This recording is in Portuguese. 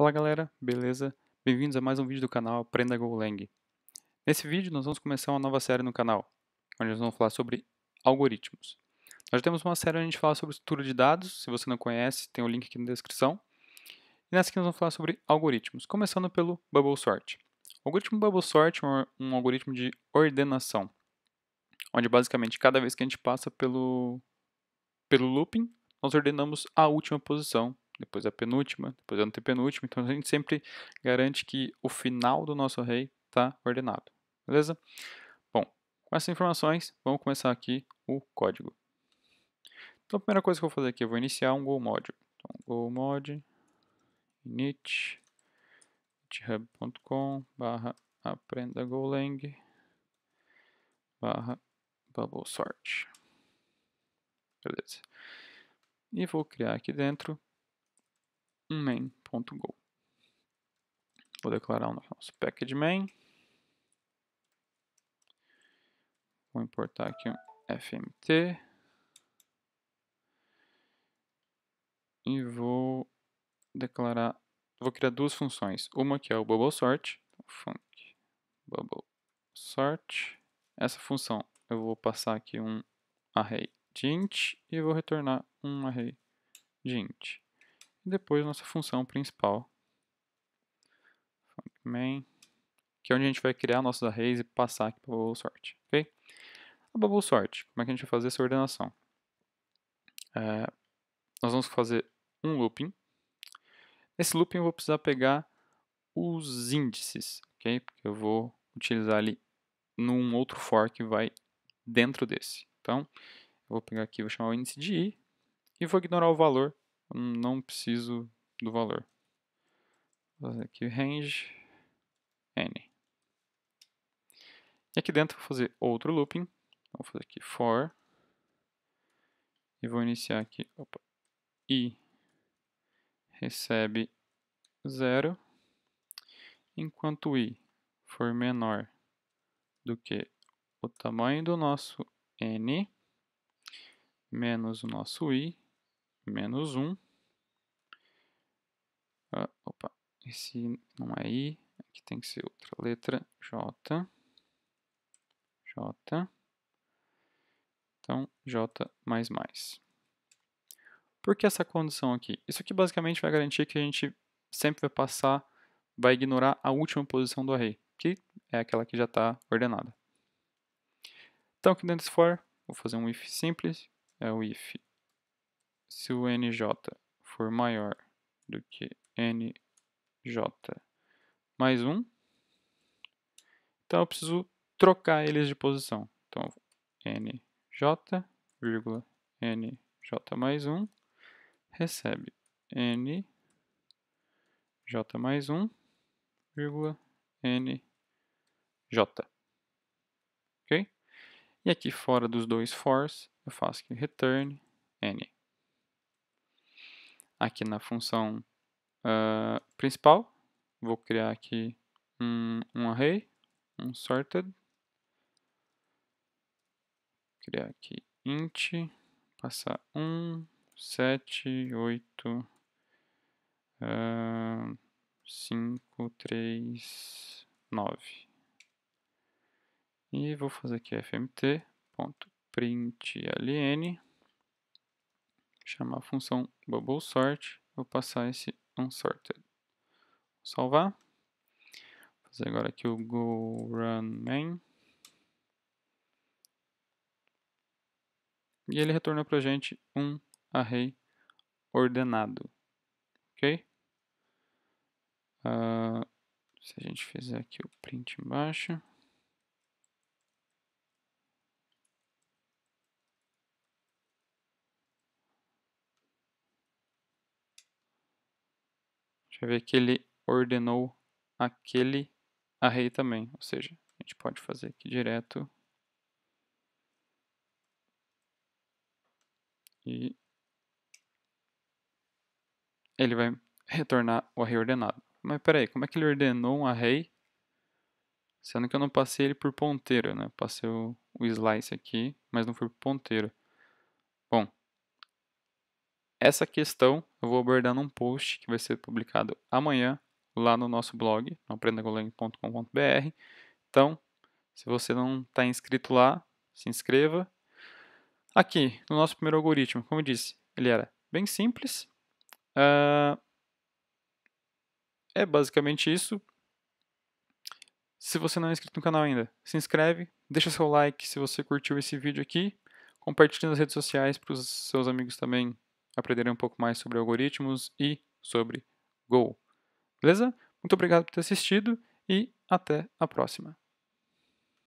Fala galera, beleza? Bem-vindos a mais um vídeo do canal Aprenda Golang. Nesse vídeo nós vamos começar uma nova série no canal, onde nós vamos falar sobre algoritmos. Nós temos uma série onde a gente fala sobre estrutura de dados, se você não conhece tem o um link aqui na descrição. E nessa aqui nós vamos falar sobre algoritmos, começando pelo Bubble Sort. O algoritmo Bubble Sort é um algoritmo de ordenação, onde basicamente cada vez que a gente passa pelo, pelo looping, nós ordenamos a última posição depois a penúltima, depois a antepenúltima. Então a gente sempre garante que o final do nosso array está ordenado. Beleza? Bom, com essas informações, vamos começar aqui o código. Então a primeira coisa que eu vou fazer aqui, eu vou iniciar um Go Module. Então, Go init, github.com, barra aprenda Golang, barra bubble sort. Beleza. E vou criar aqui dentro main.go. Vou declarar o nosso package main. Vou importar aqui um fmt. E vou declarar, vou criar duas funções. Uma que é o bubble sort, func bubble sort. Essa função eu vou passar aqui um array de int e vou retornar um array de int e depois nossa função principal. Main, que é onde a gente vai criar nossos arrays e passar aqui para o bubble sort, ok? A bubble sort, como é que a gente vai fazer essa ordenação? É, nós vamos fazer um looping. Nesse looping eu vou precisar pegar os índices, ok? Porque eu vou utilizar ali num outro for que vai dentro desse. Então, eu vou pegar aqui, vou chamar o índice de i e vou ignorar o valor não preciso do valor. Vou fazer aqui range n. E aqui dentro vou fazer outro looping. Vou fazer aqui for. E vou iniciar aqui. Opa, i recebe 0. Enquanto i for menor do que o tamanho do nosso n menos o nosso i, menos 1. Ah, opa, esse não é I, aqui tem que ser outra letra, J. J. Então, J mais mais. Por que essa condição aqui? Isso aqui basicamente vai garantir que a gente sempre vai passar, vai ignorar a última posição do array, que é aquela que já está ordenada. Então, aqui dentro desse for, vou fazer um if simples, é o if se o nj for maior do que nj mais 1, então eu preciso trocar eles de posição. Então, nj, vírgula, nj mais 1, recebe nj mais 1, vírgula, nj. Ok? E aqui fora dos dois fors, eu faço que return n aqui na função uh, principal. Vou criar aqui um, um array, um sorted. criar aqui int, passar 1, 7, 8, uh, 5, 3, 9. E vou fazer aqui fmt.println chamar a função bubble sort, vou passar esse unsorted. Salvar. Vou fazer agora aqui o go run main. E ele retorna para a gente um array ordenado. Ok? Uh, se a gente fizer aqui o print embaixo. Deixa eu ver que ele ordenou aquele array também. Ou seja, a gente pode fazer aqui direto. E ele vai retornar o array ordenado. Mas peraí, como é que ele ordenou um array? Sendo que eu não passei ele por ponteiro, né? Passei o, o slice aqui, mas não foi por ponteiro. Essa questão eu vou abordar num post que vai ser publicado amanhã lá no nosso blog, no aprendagolang.com.br. Então, se você não está inscrito lá, se inscreva. Aqui, no nosso primeiro algoritmo, como eu disse, ele era bem simples. Uh, é basicamente isso. Se você não é inscrito no canal ainda, se inscreve, deixa seu like se você curtiu esse vídeo aqui, compartilhe nas redes sociais para os seus amigos também aprenderem um pouco mais sobre algoritmos e sobre Go. Beleza? Muito obrigado por ter assistido e até a próxima.